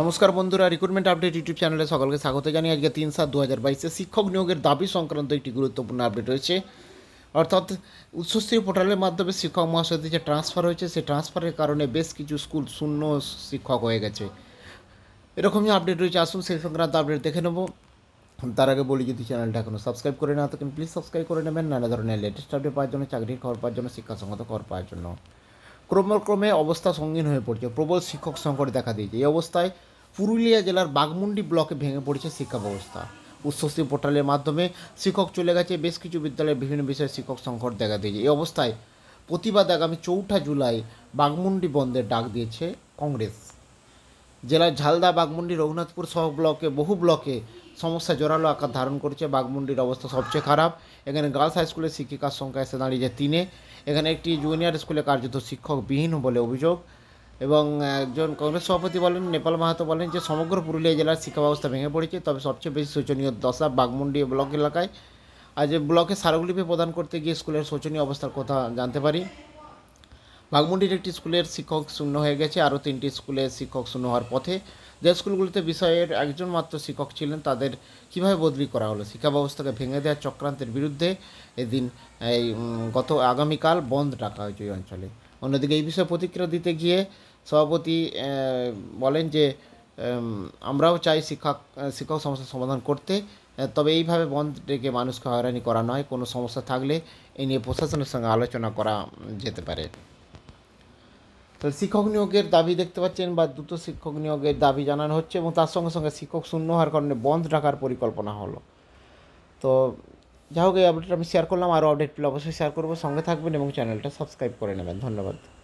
নমস্কার বন্ধুরা recruitment update YouTube চ্যানেলে সকলকে স্বাগত জানিয়ে আজকে তিন সাত দু হাজার বাইশে শিক্ষক নিয়োগের দাবি সংক্রান্ত একটি গুরুত্বপূর্ণ আপডেট রয়েছে অর্থাৎ উচ্চস্তরীয় পোর্টালের মাধ্যমে শিক্ষক মহাশয়দের যে ট্রান্সফার হয়েছে সেই ট্রান্সফারের কারণে বেশ কিছু স্কুল শূন্য শিক্ষক হয়ে গেছে এরকমই আপডেট রয়েছে আসুন সেই সংক্রান্ত আপডেট দেখে নেব তার আগে বলি যদি চ্যানেলটা এখনও সাবস্ক্রাইব করে না থাকেন প্লিজ সাবস্ক্রাইব করে নেবেন নানা ধরনের লেটেস্ট আপডেট পাওয়ার জন্য চাকরির খবর পাওয়ার জন্য শিক্ষা সংগত খবর পাওয়ার জন্য ক্রমক্রমে অবস্থা সঙ্গীন হয়ে পড়ছে প্রবল শিক্ষক সংকট দেখা দিয়েছে এই অবস্থায় পুরুলিয়া জেলার বাগমুন্ডি ব্লকে ভেঙে পড়েছে শিক্ষা ব্যবস্থা উচ্চশ্রী পোর্টালের মাধ্যমে শিক্ষক চলে গেছে বেশ কিছু বিদ্যালয়ে বিভিন্ন বিষয়ে শিক্ষক সংকট দেখা দিয়েছে এই অবস্থায় প্রতিবাদ আগামী চৌঠা জুলাই বাগমুন্ডি বন্ধের ডাক দিয়েছে কংগ্রেস জেলার ঝালদা বাগমুন্ডি রঘুনাথপুর সহ ব্লকে বহু ব্লকে সমস্যা জোরালো আকার ধারণ করেছে বাগমুন্ডির অবস্থা সবচেয়ে খারাপ এখানে গার্লস হাই স্কুলের শিক্ষিকার সংখ্যা এসে দাঁড়িয়েছে তিনে এখানে একটি জুনিয়র স্কুলে কার্যত শিক্ষকবিহীন বলে অভিযোগ এবং একজন কংগ্রেস সভাপতি বলেন নেপাল মাহাতো বলেন যে সমগ্র পুরুলিয়া জেলার শিক্ষা ব্যবস্থা ভেঙে পড়েছে তবে সবচেয়ে বেশি শোচনীয় দশা বাগমুন্ডি ব্লক এলাকায় আজ ব্লকে স্মারকলিপি প্রদান করতে গিয়ে স্কুলের শোচনীয় অবস্থার কথা জানতে পারি বাঘমুন্ডির একটি স্কুলের শিক্ষক শূন্য হয়ে গেছে আরও তিনটি স্কুলে শিক্ষক শূন্য হওয়ার পথে যে স্কুলগুলিতে বিষয়ের একজন মাত্র শিক্ষক ছিলেন তাদের কিভাবে বদলি করা হলো শিক্ষা ব্যবস্থাকে ভেঙে দেওয়া চক্রান্তের বিরুদ্ধে এদিন এই গত আগামীকাল বন্ধ রাখা হয়েছে ওই অঞ্চলে অন্যদিকে এই বিষয়ে প্রতিক্রিয়া দিতে গিয়ে সভাপতি বলেন যে আমরাও চাই শিক্ষক শিক্ষক সমস্যার সমাধান করতে তবে এইভাবে বন্ধ ডেকে মানুষকে হয়রানি করা নয় কোনো সমস্যা থাকলে এ নিয়ে প্রশাসনের সঙ্গে আলোচনা করা যেতে পারে শিক্ষক নিয়োগের দাবি দেখতে পাচ্ছেন বা দ্রুত শিক্ষক নিয়োগের দাবি জানানো হচ্ছে এবং তার সঙ্গে সঙ্গে শিক্ষক শূন্য হওয়ার কারণে বন্ধ রাখার পরিকল্পনা হলো তো যাই হোক এই আপডেট আমি শেয়ার করলাম আরও আপডেট পেলে অবশ্যই শেয়ার করবো সঙ্গে থাকবেন এবং চ্যানেলটা সাবস্ক্রাইব করে নেবেন ধন্যবাদ